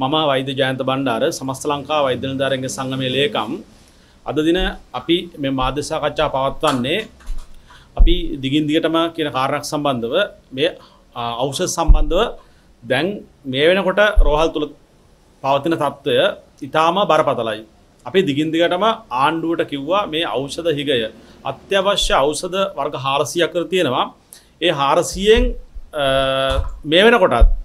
මම වෛද්‍ය ජයන්ත බණ්ඩාර සමස්ත ලංකා වෛද්‍යනධාරංග සංගමය ලේකම් අද දින අපි මෙ මාධ්‍යසාකච්ඡා පවත්වන්නේ අපි දිගින් දිගටම කියන කාරණක් සම්බන්ධව මේ අවසස් සම්බන්ධව දැන් මේ වෙනකොට රෝහල් තුළ පවතින තත්ත්වය ඉතාම බරපතලයි. අපි දිගින් දිගටම ආණ්ඩුවට කිව්වා මේ ඖෂධ හිගය අත්‍යවශ්‍ය ඖෂධ වර්ග හාරසියක් කර තියෙනවා ඒ හාරසියෙන් මේ වෙනකොටත්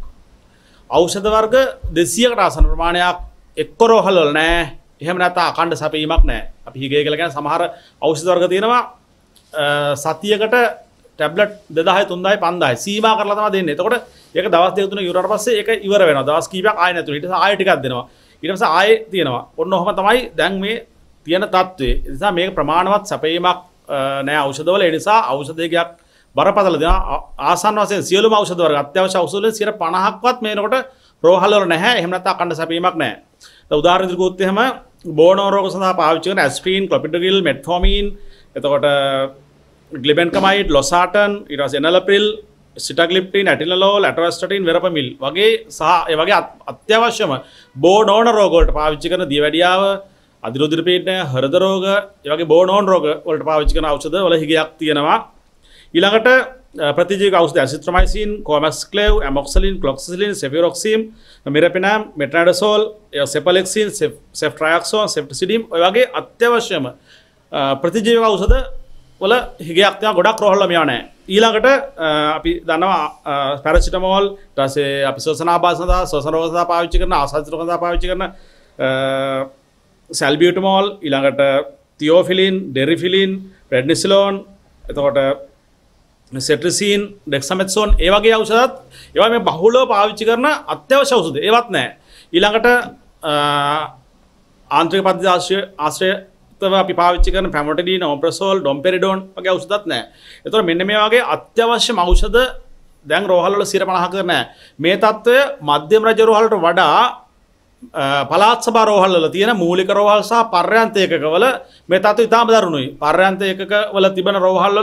ඖෂධ වර්ග දෙසියකට ආසන ප්‍රමාණයක් එක්ක රෝහල්වල නෑ එහෙම නැත්නම් අකණ්ඩ සැපීමක් නෑ අපි හිගේ කියලා කියන්නේ සමහර ඖෂධ වර්ග තියෙනවා සතියකට ටැබ්ලට් 2000 3000 5000 සීමා කරලා තමයි දෙන්නේ. එතකොට ඒක දවස් දෙක තුනක් ඉවරට පස්සේ ඒක ඉවර වෙනවා. දවස් කීපයක් ආයෙ නැතුණු. ඊට පස්සේ ආයෙ ටිකක් දෙනවා. ඊට පස්සේ ආයෙ තියෙනවා. ඔන්න ඔහම තමයි දැන් මේ තියෙන තත්ත්වය. ඒ නිසා මේක ප්‍රමාණවත් සැපීමක් නෑ ඖෂධවල. ඒ නිසා ඖෂධයක් බරපතල දෙනවා ආසන්න වශයෙන් සියලුම ඖෂධ වර්ග අත්‍යවශ්‍ය ඖෂධ වලින් 50%ක්වත් මේනකොට රෝහල් වල නැහැ එහෙම නැත්නම් අකණ්ඩ සැපීමක් නැහැ. දැන් උදාහරණ දිරගොත් එහෙම බෝනෝ රෝග සඳහා පාවිච්චි කරන ඇස්පිරින්, ක්ලොපිඩොග්‍රිල්, මෙට්ෆෝමින්, එතකොට ග්ලිබෙන්කමයිඩ්, uh, ලොසාටන්, ඊට පස්සේ එනලප්‍රිල්, සිටග්ලිප්ටින්, ඇටිනලෝල්, ඇටරස්ටටින්, වෙරපමිල් වගේ සහ ඒ වගේ අත්‍යවශ්‍යම බෝනෝන රෝග වලට පාවිච්චි කරන දියවැඩියාව අධිරෝධිර පීඩනය, හෘද රෝග, ඒ වගේ බෝනෝන රෝග වලට පාවිච්චි කරන ඖෂධ වල හිගයක් තියෙනවා. ඉළඟට ප්‍රතිජ ගෞද ඇසිත්‍රමයිසින් කොමස්කලව් ඇමොක්සලින් ක්ලොක්සිලින් සෙෆරොක්සිම් මෙරපෙනම් මෙටඩසෝල් සෙපලෙක්සින් සෙෆ්ට්‍රයක්ෂෝන් සෙප්ටසිඩීම් ඔයගේ අත්‍යවශ්‍යම ප්‍රතිජීව අවසද වල හිගයක්යා ගොඩක් රොහල්ලම යනෑ ඊළඟට අපි දන්නවා පැරසිටමෝල් ටසේ අපි සෝසනාභාසඳ සෝසනරෝසතා පාවිච්චි කරන ආසාචරකතා පාවිච්චි කරන සැල්බියටමෝල් ඉළඟට තියෝෆිලින් ඩෙරිෆිලින් ප්‍රඩ්නිසිලෝන් එතකොට සෙට්‍රසිීන් ඩෙක්සමත්සෝන් ඒවගේ අවසදත් ඒවා මේ බහුලව පාවිච්චි කරන අත්‍යවශ්‍ය අවසුද ඒවත් නෑ ඊළඟට ආන්ත්‍රික පති ආශ්‍රය ආශ්‍රයතව අපි පාච්චි කන පැමටඩී නොප්‍රසෝල් ඩොම්පෙරිඩෝන් වගේ අවසදත් නෑ එතුර මෙන්න මේ වගේ අත්‍යවශ්‍ය මෞෂද දැන් රෝහල්ල සිර පණහ කරන මේ තත්ත්වය මධ්‍යම රජරෝහලට වඩා පලාත් සබ රෝහල්ල තියෙන මූලික රෝහල් සහ පර්යන්තයකවල මේ තත්ව ඉතාම දරුණුයි පර්යන්තයක වල තිබෙන රෝහල්ල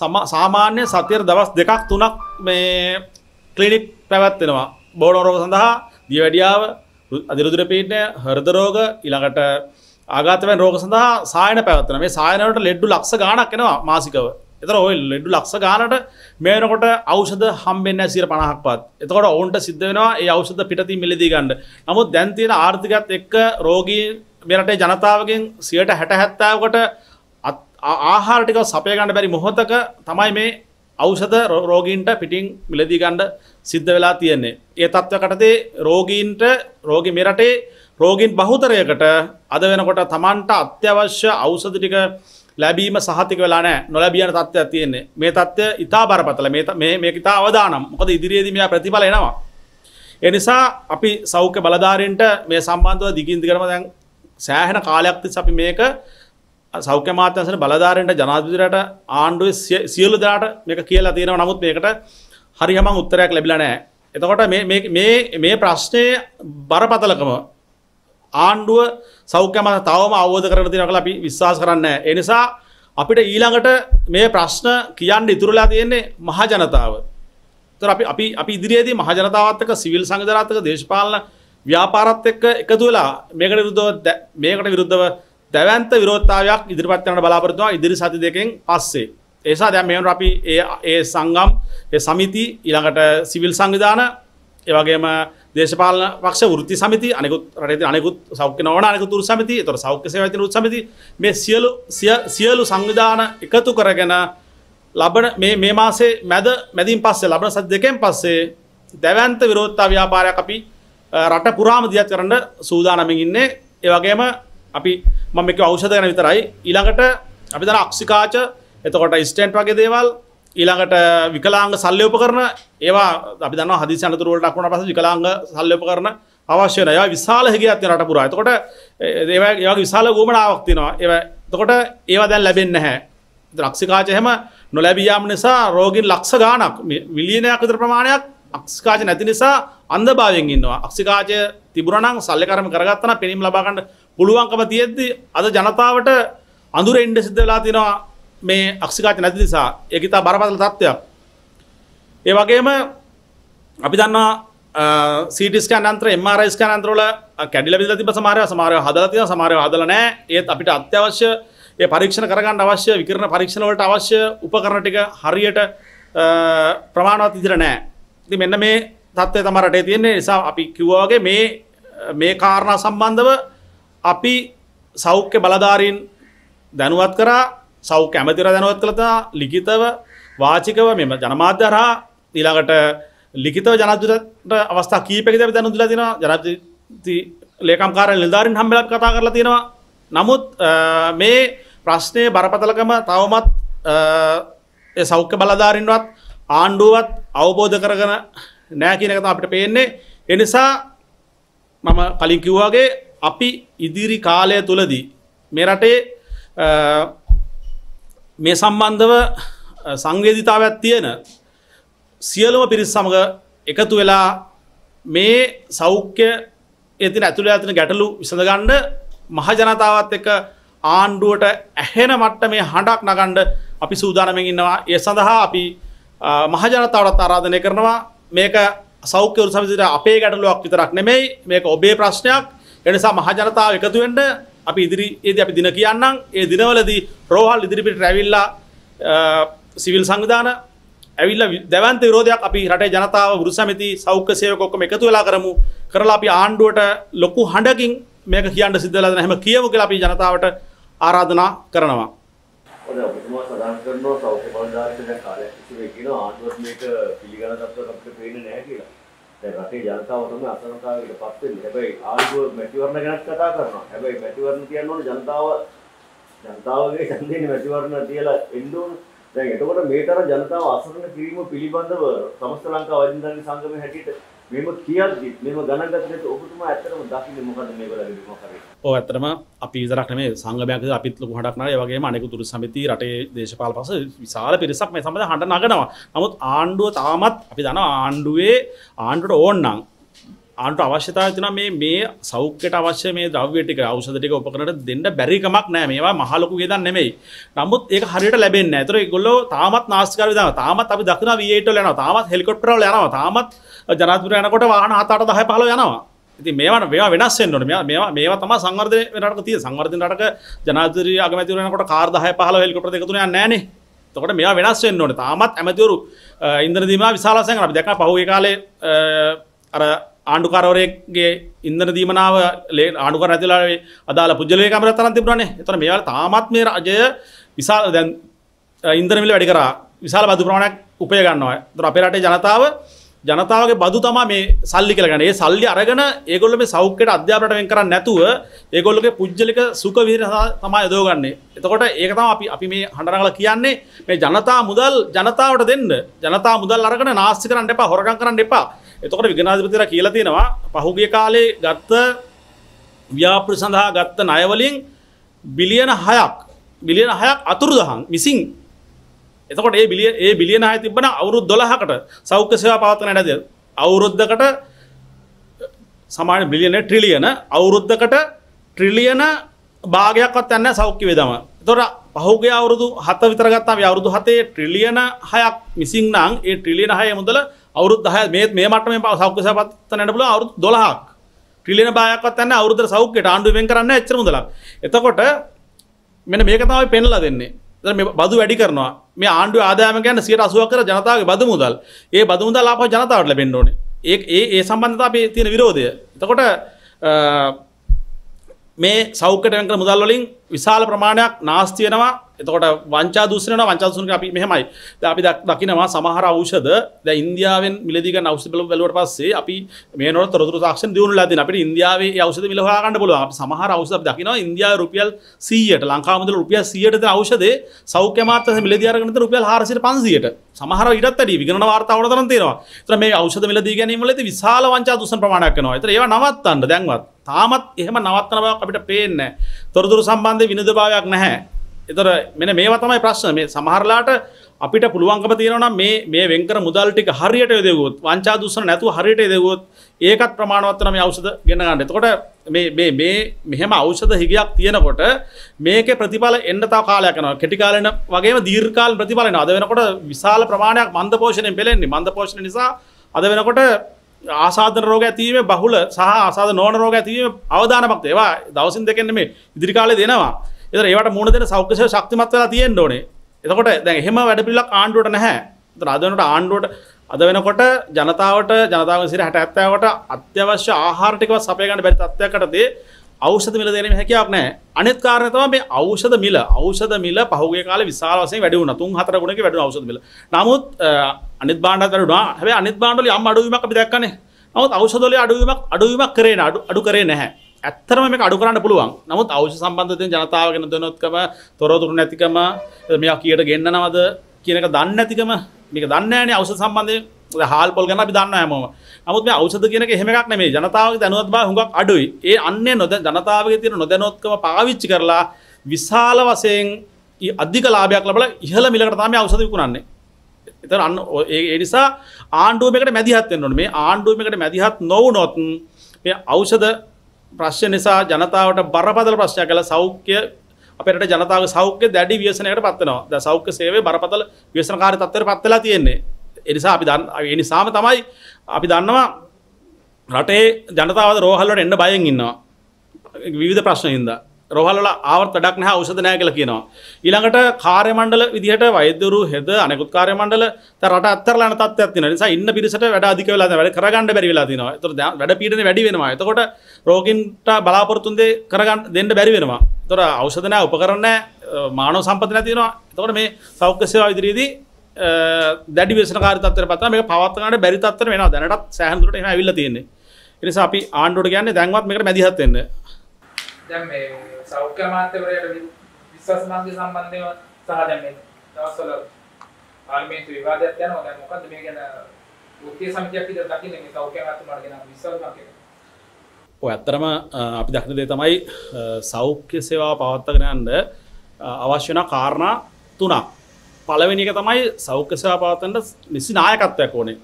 සාමාන්‍ය සතිර දවස් දෙකක් තුනක් මේ ක්ලිනික් පැවැත්වෙනවා බෝඩෝරෝග සඳහා දිවැඩියාව අදිරුදුර පීටනය හරදරෝග ඉළඟට ආගතවැ රෝග සඳහා සායන පැවත්වන මේ සායනට ලෙඩ්ඩු ලක්ෂ ගානක් එෙනවා මාසිකව එතර ඔය ලෙඩු ලක්ස ගානට මේනකොට අවෂද හම්බෙන්න්න සිර පණහක් පත් එතකොට ඔවුන්ට සිද්ධ වෙනවා ඒ අවෂද පිටති මිලදී ගන්න නමුත් දැන්තින ආර්ථිකත් එක්ක රෝගී මෙරට ජනතාවගෙන් සියට හැට හැත්තාවකට ආහාර ටික සපය ගන්න බැරි මොහොතක තමයි මේ ඖෂධ රෝගීන්ට පිටින් මිලදී ගන්න සිද්ධ වෙලා තියෙන්නේ. ඒ තත්ත්වයකටදී රෝගීන්ට රෝගී මෙරටේ රෝගීන් බහුතරයකට අද වෙනකොට Tamanට අත්‍යවශ්‍ය ඖෂධ ටික ලැබීම සහතික වෙලා නැහැ. නොලැබිය යන තත්ත්වයක් තියෙන්නේ. මේ තත්ත්වය ඊටා බරපතල. මේ මේ මේක ඊටා අවදානම්. මොකද ඉදිරියේදී මෙයා ප්‍රතිඵල එනවා. ඒ නිසා අපි සෞඛ්‍ය බලධාරීන්ට මේ සම්බන්ධව දිගින් දිගටම දැන් සෑහෙන කාලයක් තිස්සේ අපි මේක සෞඛ්‍ය මාත්‍යංශන බලධාරීන්ට ජනාධිපතිරට ආණ්ඩුවේ සියලු දෙනාට මේක කියලා තියෙනවා. නමුත් මේකට හරියම උත්තරයක් ලැබිලා නැහැ. එතකොට මේ මේ මේ ප්‍රශ්නේ බරපතලකම ආණ්ඩුව සෞඛ්‍ය මාත්‍ය තවම අවබෝධ කරගෙන තියෙනවා කියලා අපි විශ්වාස කරන්නේ නැහැ. ඒ නිසා අපිට ඊළඟට මේ ප්‍රශ්න කියන්න ඉතුරුලා තියෙන්නේ මහ ජනතාව. ඒතර අපි අපි අපි ඉදිරියේදී මහ ජනතාවත් එක්ක සිවිල් සංවිධානත් එක්ක දේශපාලන ව්‍යාපාරත් එක්ක එකතු වෙලා මේකට විරුද්ධව මේකට විරුද්ධව දැවන්ත විරෝධතාවයක් ඉදිරිපත් කරන බලාපොරොත්තු වෙනවා ඉදිරි සති දෙකෙන් පස්සේ. ඒ නිසා දැන් මේ වෙනකොට අපි ඒ ඒ සංගම් ඒ සමිති ඊළඟට සිවිල් සංවිධාන ඒ වගේම දේශපාලන පක්ෂ වෘත්ති සමිති අනෙකුත් රටේ අනෙකුත් සෞඛ්‍ය නවන අනෙකුත් උරු සමිති ඒතර සෞඛ්‍ය සේවා ඇතුළු සමිති මේ සියලු සියලු සංවිධාන එකතු කරගෙන ලබන මේ මේ මාසේ මැද මැදින් පස්සේ ලබන සති දෙකෙන් පස්සේ දැවැන්ත විරෝධතා ව්‍යාපාරයක් අපි රට පුරාම දියත් කරන්න සූදානමින් ඉන්නේ ඒ වගේම අපි මම එක අවෂධ ගැන විතරයි ඊළඟට අපි දර අක්ෂිකාච එතකොට ස්ටන්ට් වගේ දේවල් ඊළඟට විකලාංග සල්ලයෝප කරන ඒවා අපි දන්න හදිසි අනතුරුවලට අකුණ පස විකලාංග සල්ලයෝප කරන අවශ්‍ය වෙන ඒවා විශාල හැකියාවක් රට පුරා. එතකොට ඒවා ඒවා විශාල ගෝමනාවක් තියෙනවා. ඒවා එතකොට ඒවා දැන් ලැබෙන්නේ නැහැ. අක්ෂිකාච හැම නොලැබියාම නිසා රෝගීන් ලක්ෂ ගාණක් මිලියනයක් විතර ප්‍රමාණයක් අක්ෂිකාච නැති නිසා අන්ධභාවයෙන් ඉන්නවා. අක්ෂිකාචය තිබුණනම් සල්ලකරම කරගත්තන පෙනීම් ලබාගන්න පුළුවන්කම තියෙද්දි අද ජනතාවට අඳුර එන්ඩ සිද්ධ වෙලා තිනවා මේ අක්ෂිකාච නැති නිසා ඒකතා බරපතල තත්ත්වයක් ඒ වගේම අපි දන්නවා සීටිස්කන් අන්ත්‍ර MRIස්කන් අන්ත්‍රවල කැඩිලා බිඳලා තිබ්බ සමහරව සමහරව හදලා තියෙනවා සමහරව හදලා නැහැ ඒත් අපිට අත්‍යවශ්‍ය ඒ පරීක්ෂණ කරගන්න අවශ්‍ය විකිරණ පරීක්ෂණ වලට අවශ්‍ය උපකරණ ටික හරියට ප්‍රමාණවත් ඉදිරිය නැහැ ඉතින් මෙන්න මේ තත්ත්වය තමයි රටේ තියෙන්නේ නිසා අපි කිව්වා වගේ මේ මේ කාරණ සම්බන්ධව අපි සෞඛ්‍ය බලධාරීන් දැනුවත් කරා සෞඛ්‍ය ඇමතිර දැනුවත් කළතා ලිඛිතව වාචිකව මෙම ජනමාධ්‍යරහා ඊළඟට ලිඛිතව ජනාධිපතිට අවස්ථා කීපයකදී අපි දැනුම් දීලා තිනවා ජනාධිපති ලේකම්කාර නිලධාරීන් හම්බෙලා කතා කරලා තිනවා නමුත් මේ ප්‍රශ්නයේ බරපතලකම තවමත් ඒ සෞඛ්‍ය බලධාරීන්වත් ආණ්ඩුවත් අවබෝධ කරගෙන නෑ කියන එක තමයි අපිට පේන්නේ ඒ නිසා මම කලින් කිව්වාගේ අපි ඉදිරි කාලය තුළදී මේ රටේ මේ සම්බන්ධව සංවේධිතාවයක් තියෙන සියලුම පිරිස් සමඟ එකතු වෙලා මේ සෞඛ්‍ය එතින ඇතුළ ඇතින ගැටලු විසඳගණ්ඩ මහජනතාවත් එක ආණ්ඩුවට ඇහෙන මට්ට මේ හඬක් නගණ්ඩ අපි සූදානමෙන් ඉන්නවා ඒ සඳහා අපි මහජනතාවටත් ආරාධනය කරනවා මේක සෞඛ්‍යවරු සමිතියට අපේ ගැටලුවක් විතරක් නෙමෙයි මේක ඔබේ ප්‍රශ්නයක් ඒ නිසා මහජනතාව එකතු වෙන්න අපි ඉදිරියේදී අපි දින කියන්නම් ඒ දිනවලදී රෝහල් ඉදිරිපිට රැවිලා සිවිල් සංවිධාන ඇවිල්ලා දැවන්ත විරෝධයක් අපි රටේ ජනතාව වෘත්ති සමිති සෞඛ්‍ය සේවක ඔක්කොම එකතු වෙලා කරමු කරලා අපි ආණ්ඩුවට ලොකු හඬකින් මේක කියන්න සිද්ධ වෙලා දෙන හැම කියමු කියලා අපි ජනතාවට ආරාධනා කරනවා ඔය ඔබතුමා සඳහන් කරනවා සෞඛ්‍ය බලධාරීන් දැන් කාලයක් තිස්සේ මේ කියන ආණ්ඩුවත් මේක පිළිගන්න තත්ත්වයක් අපිට පේන්නේ නැහැ කියලා. දැන් රටේ ජනතාව තමයි අසරණතාවයකට පත් වෙන්නේ. හැබැයි ආණ්ඩුව මැතිවරණ ගැනත් කතා කරනවා. හැබැයි මැතිවරණ කියන්නේ ඕනේ ජනතාව ජනතාවගේ ඡන්දයෙන් මැතිවරණ තියලා එන්න ඕනේ. දැන් එතකොට මේ තරම් ජනතාව අසරණ කිරීම පිළිබඳව සමස්ත ලංකා වෛද්‍ය සංගමයේ හැටියට මෙම කියද්දි මෙම ගණගතට ඔබතුමා ඇත්තටම දකින්නේ මොකද මේ වෙලාවේ මොකද ඔව් ඇත්තටම අපි විතරක් නෙමෙයි සංගමයක් ඉතින් අපිත් ලොකු හඬක් නාලා ඒ වගේම අනෙකුත් තුරු සමිති රටේ දේශපාල පක්ෂ විශාල පිරිසක් මේ සම්බන්ධ හඬ නගනවා. නමුත් ආණ්ඩුව තාමත් අපි දන්නවා ආණ්ඩුවේ ආණ්ඩුවට ඕන නම් ආණ්ඩුවට අවශ්‍යතාවය තියෙනවා මේ මේ සෞඛ්‍යයට අවශ්‍ය මේ ද්‍රව්‍ය ටික ඖෂධ ටික උපකරණ දෙන්න බැරි කමක් නැහැ. මේවා මහ ලොකු ගේදන් නෙමෙයි. නමුත් ඒක හරියට ලැබෙන්නේ නැහැ. ඒතර ඒගොල්ලෝ තාමත් නාස්තිකාර විදානවා. තාමත් අපි දකිනවා V8 වල යනවා. තාමත් හෙලිකොප්ටර් වල යනවා. තාමත් ජනතුර යනකොට වාහන අතට දහ පහල යනවා ඉති මේවන මේවා වෙනස් වෙන්නට මෙයා මේවා මේවා තමයි සංවර්ධනය වෙනට තියෙන්නේ සංවර්ධන රටක ජනාධිපති අගමැතිවරු වෙනකොට කාර් 10 15 හෙලිකොප්ටර් දෙක තුනක් නැහනේ එතකොට මේවා වෙනස් වෙන්න ඕනේ තාමත් ඇමතිවරු ඉන්ධන දීම විශාල වශයෙන් අපි දැක්කා පහුගිය කාලේ අර ආණ්ඩුකාරවරයෙක්ගේ ඉන්ධන දීමනාව ලේ ආණ්ඩුකාර නැතිලා අදාළ පුජ්‍යලේ කැමරා තරම් තිබුණානේ එතකොට මේවා තාමත් මේ රජය විශාල දැන් ඉන්ධන මිල වැඩි කරා විශාල බදු ප්‍රමාණයක් උපය ගන්නවා. ඒතර අපේ රටේ ජනතාව ජනතාවගේ බදු තමා මේ සල්ලි කලගෙන ඒ සල්ලි අරගෙන ඒගොල්ල මේ සෞඛ්‍යයට අධ්‍යාපනයට වෙන් කරන්නේ නැතුව ඒගොල්ලගේ පුජ්‍යලික සුඛ විහරණ තමයි යොදවගන්නේ. එතකොට ඒක තමයි අපි අපි මේ හඬරගලා කියන්නේ මේ ජනතා මුදල් ජනතාවට දෙන්න. ජනතා මුදල් අරගෙන නාස්ති කරන්න එපා, හොරකම් කරන්න එපා. එතකොට විගණාධිපතිලා කියලා තියෙනවා පහුගිය කාලේ ගත්ත ව්‍යාපෘ සඳහා ගත්ත ණය බිලියන 6ක් බිලියන 6ක් අතුරුදහන් විසින් එතකොට ඒ බිලිය ඒ බිලියන හය තිබන අවුරුද් දොළහකට සෞඛ්‍ය සේවා පවත්වන නැද අවුරුද්ධකට සමාන බිලියන ට්‍රිලියන අවුරුද්ධකට ට්‍රිලියන භාගයක්වත් යන්න සෞඛ්‍ය වේදම. එතකොට පහුගිය අවුරුදු 7 විතර ගත්තාම මේ අවුරුදු 7 ට්‍රිලියන 6ක් මිසින් නම් ඒ ට්‍රිලියන 6 මුදල අවුරුදු 10 මේ මේ මට්ටමේ සෞඛ්‍ය සේවා පවත්වන්නට පුළුවන් අවුරුදු 12ක්. ට්‍රිලියන භාගයක්වත් යන්න අවුරුද්දට සෞඛ්‍යයට ආණ්ඩුව වෙන් කරන්න එච්චර මුදලක්. එතකොට මෙන්න මේක තමයි පෙන්ලා දෙන්නේ. එතන මේ බදු වැඩි කරනවා. මේ ආණ්ඩුව ආදායම ගැන්න සියට අසුවක් කර ජනතාවගේ බදු මුදල් ඒ බදු මුදල් ආපහු ජනතාවට ලැබෙන්න ඕනේ ඒ ඒ ඒ සම්බන්ධතාව අපි තියෙන විරෝධය එතකොට මේ සෞඛ්‍ය ටැංකර මුදල් වලින් විශාල ප්‍රමාණයක් නාස්ති වෙනවා එතකොට වංචා දුසනන වංචා දුසනක අපි මෙහෙමයි. දැන් අපි දකිනවා සමහර ඖෂධ දැන් ඉන්දියාවෙන් මිලදී ගන්න ඖෂධ බල බැලුවට පස්සේ අපි මේ නෝන තොරතුරු සාක්ෂි දිනුනලා දෙන අපිට ඉන්දියාවේ ඒ ඖෂධ මිල හොයා ගන්න පුළුවන්. අපි සමහර ඖෂධ අපි දකිනවා ඉන්දියාවේ රුපියල් 100ට ලංකාව මුදල රුපියල් 100ට දෙන ඖෂධේ සෞඛ්‍ය මාත්‍ර මිලදී අරගෙන දෙන රුපියල් 400ට 500ට. සමහර ඊටත් වැඩි විගණන වාර්තා වල තරම් තියෙනවා. ඒතර මේ ඖෂධ මිලදී ගැනීම වලදී විශාල වංචා දුසන ප්‍රමාණයක් වෙනවා. ඒතර ඒවා නවත්තන්න දැන්වත් තාමත් එහෙම නවත්තන බවක් අපිට පේන්නේ නැහැ. තොරතුරු සම්බන්ධ විනෝදභාවයක් නැහැ. එතර මෙන මේවා තමයි ප්‍රශ්න මේ සමහරලාට අපිට පුළුවන්කම තියෙනවා මේ මේ වෙන්කර මුදල් ටික හරියට යොදවුවොත් වංචා දූෂණ නැතුව හරියට යොදවුවොත් ඒකත් ප්‍රමාණවත් වෙන මේ ඖෂධ ගෙන ගන්න. එතකොට මේ මේ මේ මෙහෙම ඖෂධ හිගයක් තියෙනකොට මේකේ ප්‍රතිඵල එන්න තව කාලයක් යනවා. කෙටි කාලෙන වගේම දීර්ඝ කාල ප්‍රතිඵල එනවා. අද වෙනකොට විශාල ප්‍රමාණයක් මන්ද පෝෂණයෙන් පෙළෙන්නේ. මන්ද පෝෂණ නිසා අද වෙනකොට ආසාධන රෝග ඇතිවීම බහුල සහ ආසාධන නොවන රෝග ඇතිවීම අවදානමක් ඒවා දවසින් දෙකෙන් මේ ඉදිරි කාලේ දෙනවා. එතර ඒවට මුණ දෙන සෞඛ්‍යශය ශක්තිමත් වෙලා තියෙන්න ඕනේ. එතකොට දැන් එහෙම වැඩ පිළිලක් ආණ්ඩුවට නැහැ. එතන අද වෙනකොට ආණ්ඩුවට අද වෙනකොට ජනතාවට ජනතාවගේ සිර 60 70කට අත්‍යවශ්‍ය ආහාර ටිකවත් සපය ගන්න බැරි තත්ත්වයකටදී ঔෂධ මිල දෙන්න හැකියාවක් නැහැ. අනෙත් කාරණේ තමයි මේ ඖෂධ මිල. ඖෂධ මිල පහුගිය කාලේ විශාල වශයෙන් වැඩි වුණා. 3 4 ගුණයක වැඩි වුණා ඖෂධ මිල. නමුත් අනිත් භාණ්ඩත් වැඩි වුණා. හැබැයි අනිත් භාණ්ඩ වල යම් අඩුවීමක් අපි දැක්කනේ. නමුත් ඖෂධ වල අඩුවීමක් අඩුවීමක් කරේ නෑ. අඩු කරේ නැහැ. ඇත්තරම මේ අඩු කරන්න පුළුවන් නමුත් අවශ්‍ය සම්බන්ධයෙන් ජනතාව ගෙන දෙනොත්කම තොරතුරු නැතිකම මෙයා කියට ගෙන්න්නනවද කියනක දන්න ඇතිකම මේක දන්නෑනේ අවස සම්බන්ධය හල් පොල් ගන්න අපි දන්න හැමම නමුත් මේ අවසද කියනක හෙමක් නෙමේ ජනතාවගේ දැනුවත් බව හුඟක් අඩුයි ඒ අන්නේ නොද ජනතාවගේ තියෙන නොදැනුවත්කම පාවිච්චි කරලා විශාල වශයෙන් අධික ලාභයක් ලබලා ඉහළ මිලකට තමයි අවසද විකුණන්නේ එතන අන්න ඒ නිසා ආණ්ඩුව මේකට මැදිහත් වෙන්න ඕනේ මේ ආණ්ඩුව මේකට මැදිහත් නොවුනොත් මේ ඖෂධ ප්‍රශ්්‍ය නිසා ජනතාවට බරපදල ප්‍රශ්නය කළ සෞඛ්‍ය අපට ජනතාව සෞඛ්‍ය දැඩි වියසනයට පත්වනවා ද සෞඛ්‍ය සේවේ බරපතල වියසනකාර තත්වර පත්වෙලා තියෙන්නේ එනිසා අපි දන්න එනිසාම තමයි අපි දන්නවා රටේ ජනතාව රෝහල්ලට එන්න බයෙන් ඉන්නවා විවිධ ප්‍රශ්නයින්දා රොහල්ල ආවත් වැඩක් නැහැ ඖෂධ නැහැ කියලා කියනවා. ඊළඟට කාර්ය මණ්ඩල විදිහට වෛද්‍යවරු හෙද අනෙකුත් කාර්ය මණ්ඩල දැන් රට අත්හැරලා යන තත්ත්වයක් තියෙනවා. නිසා ඉන්න පිරිසට වැඩ අධික වෙලා තියෙනවා. වැඩ කරගන්න බැරි වෙලා තියෙනවා. ඒතකොට වැඩ පීඩන වැඩි වෙනවා. එතකොට රෝගීන්ට බලාපොරොත්තුන් දේ කරගන්න දෙන්න බැරි වෙනවා. ඒතකොට ඖෂධ නැහැ, උපකරණ නැහැ, මානව සම්පත් නැහැ තියෙනවා. එතකොට මේ සෞඛ්‍ය සේවා ඉදිරියේදී දැඩි වේශනකාරී තත්ත්වයට පත් වෙනවා. මේක පවත් ගන්න බැරි තත්ත්වයට වෙනවා. දැනටත් සෑහන දුරට එහෙම ඇවිල්ලා තියෙන්නේ. ඒ නිසා අපි ආණ්ඩුවට කියන්නේ දැන්වත් මේකට මැදිහත් වෙන්න. දැන් මේ සෞඛ්‍ය අමාත්‍යවරයාට විශ්වාස මාර්ගය සම්බන්ධව සහ දැන් මේ දවස්වල පාර්ලිමේන්තු විවාදයක් යනවා දැන් මොකද්ද මේ ගැන වෘත්තීය සමිතියක් විදිහට දකින්නේ මේ සෞඛ්‍ය අමාත්‍යවරයාට ගැන විශ්වාස මාර්ගය ඔය ඇත්තරම අපි දක්න දේ තමයි සෞඛ්‍ය සේවා පවත්වාගෙන යන්න අවශ්‍ය වෙන කාරණා තුනක් පළවෙනි එක තමයි සෞඛ්‍ය සේවා පවත්වන්න නිසි නායකත්වයක් ඕනේ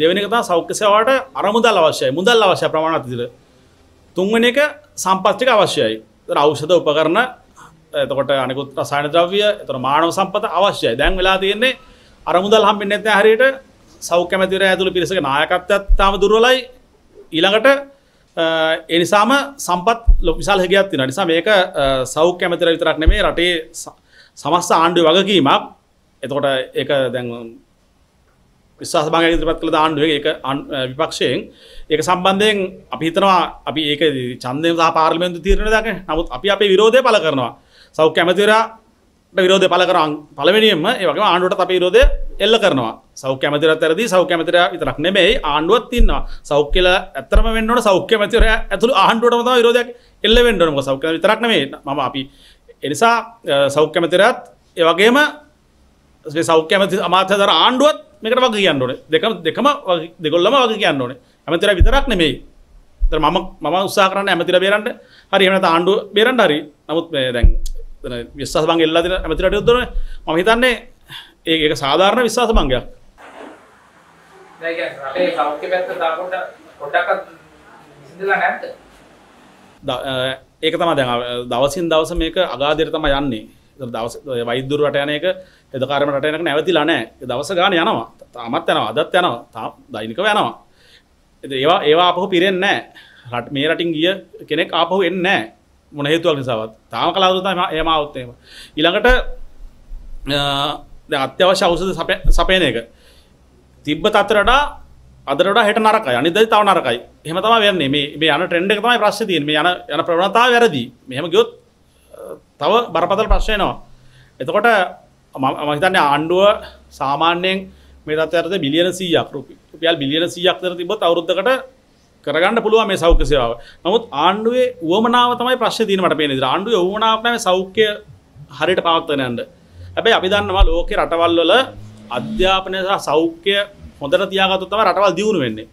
දෙවෙනි එක තමයි සෞඛ්‍ය සේවාවට අරමුදල් අවශ්‍යයි මුදල් අවශ්‍ය ප්‍රමාණවත් විදිහට තුන්වෙනි එක සම්පත් ටික අවශ්‍යයි රෞෂධ උපකරන එතකොට අනිකුත් රසායන ද්‍රව්‍ය එතන මානව සම්පත අවශ්‍යයි. දැන් වෙලා තියෙන්නේ අරමුදල් හම්බෙන්නේ නැත්නම් හරියට සෞඛ්‍ය මැතිවරය ඇතුළු පිරිසක නායකත්වයක් තාම දුර්වලයි. ඊළඟට ඒ නිසාම සම්පත් ලොකු විශාල හැකියාවක් තියෙනවා. නිසා මේක සෞඛ්‍ය මැතිවරය විතරක් නෙමෙයි රටේ සමස්ත ආණ්ඩුවේ වගකීමක්. එතකොට ඒක දැන් විශවාස භාගයක් ඉදිරිපත් කළ ආණ්ඩුවේ ඒක විපක්ෂයෙන් ඒක සම්බන්ධයෙන් අපි හිතනවා අපි ඒක ඡන්දයෙන් සහ පාර්ලිමේන්තු තීරණය දාගෙන නමුත් අපි අපේ විරෝධය පළ කරනවා සෞඛ්‍ය ඇමතිවරයාට විරෝධය පළ කරනවා පළවෙනියෙන්ම ඒ වගේම ආණ්ඩුවට අපේ විරෝධය එල්ල කරනවා සෞඛ්‍ය ඇමතිවරයාත් ඇරදී සෞඛ්‍ය ඇමතිවරයා විතරක් නෙමෙයි ආණ්ඩුවත් ඉන්නවා සෞඛ්‍යල ඇත්තම වෙන්න ඕන සෞඛ්‍ය ඇමතිවරයා ඇතුළු ආණ්ඩුවටම තමයි විරෝධයක් එල්ල වෙන්න ඕන මොකද සෞඛ්‍ය විතරක් නෙමෙයි මම අපි ඒ නිසා සෞඛ්‍ය ඇමතිවරයාත් ඒ වගේම සෞඛ්‍ය ඇමති අමාත්‍යදර ආණ්ඩුවත් මේකට වගේ කියන්න ඕනේ දෙක දෙකම දෙගොල්ලම වගේ කියන්න ඕනේ ඇමතිලා විතරක් නෙමෙයි දැන් මම මම උත්සාහ කරන්නේ ඇමතිලා බේරන්න හරි එහෙම නැත්නම් ආණ්ඩුව බේරන්න හරි නමුත් මේ දැන් විශ්වාස භංගය එල්ලලා දෙන ඇමතිලාට යොදවන මම හිතන්නේ ඒක ඒක සාධාරණ විශ්වාස භංගයක් නෑ කියන්නේ අපේ සෞඛ්‍ය පැත්ත දාපොඩ පොඩ්ඩක් විසඳලා නැද්ද ඒක තමයි දැන් දවසින් දවස මේක අගාධයට තමයි යන්නේ දවස වෛදුරට යන එක එදකාරම රටයනක නැවතිලා නෑ දවස ගාන යනවා තාමත් යනවා අදත් යනවා තා දෛනිකව යනවා ඒවා ඒවා අපහු පිරෙන් නෑ රට මේ රටින් ගිය කෙනෙක් අපහු එන්න නෑ මොන හේතුවක් නිසාවත් තාම කලාදුතා ඒම අවත්තේම ඉළඟට අත්‍යවශ්‍ය අවසද සපයන එක තිබ්බ තත්තරටා අදරට හට නරකයි අනිද තව නරකයි හෙමතම වෙන්නේ මේ යන ට්‍රෙන්ඩ් එක තමයි ප්‍රශ්තියෙන් යන යන ප්‍රවණතාව වැරදි මෙහම ගොත් තව බරපතල ප්‍රශ්නයනවා එතකොට මහිතන්නේ ආණ්ඩුව සාමාන්‍යයෙන් මේ තත්ත්වයට බිලියන 100ක් රුපියල් බිලියන 100ක් විතර තිබ්බොත් අවුරුද්දකට කරගන්න පුළුවන් මේ සෞඛ්‍ය සේවාව. නමුත් ආණ්ඩුවේ උවමනාව තමයි ප්‍රශ්නේ තියෙන මට පේන විදිහට. ආණ්ඩුවේ උවමනාවක් නැහැ සෞඛ්‍ය හරියට පවත්වන යන්න. හැබැයි අපි දන්නවා ලෝකේ රටවල් වල අධ්‍යාපනය සහ සෞඛ්‍ය හොඳට තියාගත්තොත් තමයි රටවල් දියුණු වෙන්නේ.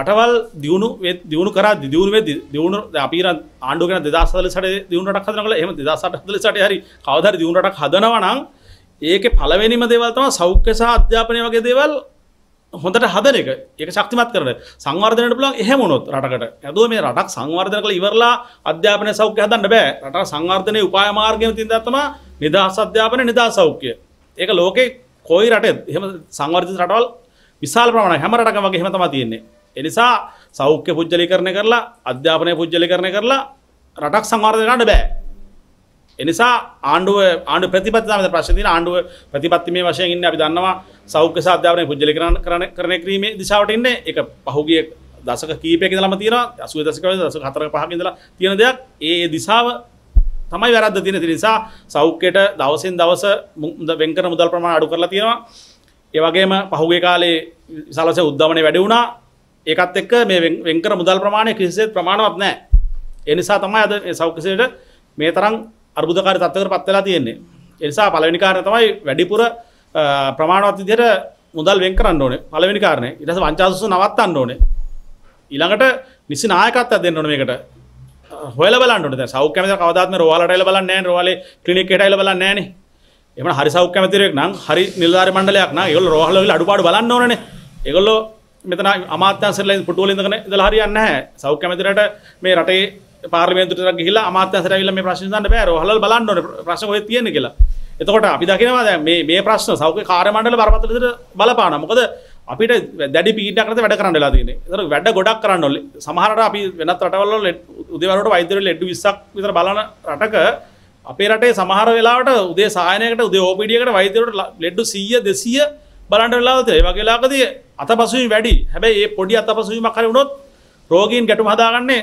රටවල් දියුණු දියුණු කර දියුණුව දියුණු අපිර ආණ්ඩුගෙන දෙදසල සට දියුණටක් හදනකල එම දෙදසටදල සට හරි කවදර දියුණටක් හදනවනම් ඒක පලවෙනිම දේවල්තම සෞඛ්‍ය සහ අධ්‍යාපනය වගේ දේවල් හොඳට හදන එක ඒක ශක්තිමත් කරන සංවර්ධනයට පුළුවන් එහෙමනොත් රටකට ඇදුව මේ රටක් සංවර්ධන කළ ඉවරලා අධ්‍යාපනය සෞඛ්‍ය හදන්න බෑ රට සංවර්ධනය උපායමාර්ගයම තින්දත්තම නිදහස් අධ්‍යාපන නිදා සෞඛ්‍යය ඒක ලෝකෙ කොයි රටෙත් එහෙම සංවර්ධන රටවල් විශාල ප්‍රමාණයක් හැම රටකම වගේ එහෙම තමයි තියෙන්නේ එනිසා සෞඛ්‍ය පුද්ජලි කරණය කරලා අධ්‍යාපනය පුද්ජලි කරණය කරලා රටක් සංවර්ධනට බෑ. එනිසා ආණ්ඩුව ආණ්ඩු ප්‍රතිපත්තිතාවද ප්‍රශ්නතින ආණ්ඩුව ප්‍රතිපත්තිමේ වශයෙන් ඉන්න අපි දන්නවා සෞඛ්‍ය සාධ්‍යාපනය පුද්ජලි කරන කරණය කිරීමේ දිශාවට ඉන්නේ එක පහුගිය දසක කීපයක දලම තියෙන අසුව දසක දස හතර පහක දලා තියෙන දෙයක් ඒ දිසාව තමයි වැරද්ද තියෙන නිසා සෞඛ්‍යයට දවසින් දවස වෙන්කර මුදල් ප්‍රමාණ අඩු කරලා තියෙනවා ඒ වගේම පහුගිය කාලේ විශාලස උද්ධමනය වැඩි වුණා ඒකත් එක්ක මේ වෙන්කර මුදල් ප්‍රමාණය කිසිසේත් ප්‍රමාණවත් නෑ. එනිසා තමයි අද සෞඛ්‍යසයට මේ තරම් අර්බුදකාරි තත්ත්වයකට පත් වෙලා තියෙන්නේ. ඒ නිසා පළවෙනි කාරණය තමයි වැඩිපුර ප්‍රමාණවත් විදිහට මුදල් වෙන් කරන්න ඕනේ. පළවෙනි කාරණය. ඊට පස්සේ වංචාසුසු නවත්තන්න ඕනේ. ඊළඟට නිසි නායකත්වයක් දෙන්න ඕනේ මේකට. හොයලා බලන්න ඕනේ. දැන් සෞඛ්‍ය ඇමතිවරයා කවදාත් මේ රෝහලට ඇවිල්ලා බලන්නේ නැහැ නේ. රෝහලේ ක්ලිනික් එකට ඇවිල්ලා බලන්නේ නැහැ නේ. එහෙනම් හරි සෞඛ්‍ය ඇමතිවරයෙක් නම් හරි නිලධාරි මණ්ඩලයක් නම් ඒගොල්ලෝ රෝහලවල අඩුපාඩු බලන්න ඕනනේ. ඒගොල්ලෝ මෙතන අමාත්‍යන්සරලා පුටුවල ඉඳගෙන ඉඳලා හරියන්නේ නැහැ. සෞඛ්‍ය මැදිරියට මේ රටේ පාර්ලිමේන්තුවට ගිහිල්ලා අමාත්‍යන්සරට ඇවිල්ලා මේ ප්‍රශ්න දාන්න බෑ. ඔයාලා බලන්න ඕනේ ප්‍රශ්න කොහෙද තියෙන්නේ කියලා. එතකොට අපි දකිනවා දැන් මේ මේ ප්‍රශ්න සෞඛ්‍ය කාර්ය මණ්ඩල බරපතල විදිහට බලපානවා. මොකද අපිට දැඩි පීඩනයක් නැත වැඩ කරන්න වෙලා තියෙන්නේ. ඒතර වැඩ ගොඩක් කරන්න ඕනේ. සමහරට අපි වෙනත් රටවල් වල උදේ වරුවට වෛද්‍යවරු ලෙඩ 20ක් විතර බලන රටක අපේ රටේ සමහර වෙලාවට උදේ සායනයකට උදේ OPD එකට වෛද්‍යවරුට ලෙඩ 100 200 බලන්ට වෙලාවතේ වගේලාකදී අතපසුවීම වැඩි හැබැයි ඒ පොඩි අතපසුවීමක් හරි වුණොත් රෝගීන් ගැටුම් හදාගන්නේ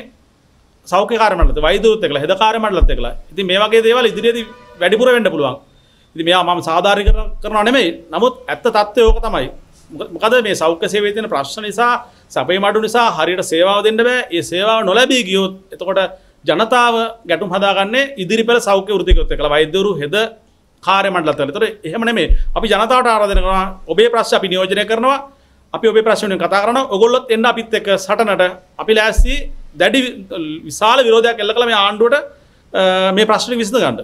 සෞඛ්‍ය කාර්යමණ්ඩලත වෛද්‍යවරුත් එක්කලා හෙද කාර්යමණ්ඩලත් එක්කලා ඉතින් මේ වගේ දේවල් ඉදිරියේදී වැඩිපුර වෙන්න පුළුවන් ඉතින් මෙයා මම සාධාරණීකරණ කරනවා නෙමෙයි නමුත් ඇත්ත තත්ත්වය ඕක තමයි මොකද මේ සෞඛ්‍ය සේවයේ තියෙන ප්‍රශ්න නිසා සපේ මඩු නිසා හරියට සේවාව දෙන්න බෑ ඒ සේවාව නොලැබී ගියොත් එතකොට ජනතාව ගැටුම් හදාගන්නේ ඉදිරිපෙළ සෞඛ්‍ය වෘත්තිකයොත් එක්කලා වෛද්‍යවරු හෙද කාරමටලතල තොර එහමන මේ අපි ජනතාවට ආරධනවා ඔබේ ප්‍රශ් අපි නියෝජනය කරනවා අපි ඔබේ ප්‍රශ්නය කතා කරන ඔගොල්ලොත් එන්න අපිත් එක සටනට අපි ලෑස්සී දැඩි විශාල විරෝධයක් එල්ල කළ මේ ආණ්ඩුවට මේ ප්‍රශ්න විසඳ ගන්නඩ